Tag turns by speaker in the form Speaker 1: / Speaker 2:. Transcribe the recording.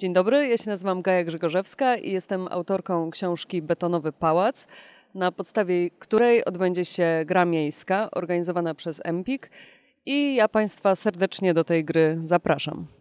Speaker 1: Dzień dobry, ja się nazywam Gaja Grzegorzewska i jestem autorką książki Betonowy Pałac, na podstawie której odbędzie się gra miejska organizowana przez Empik i ja Państwa serdecznie do tej gry zapraszam.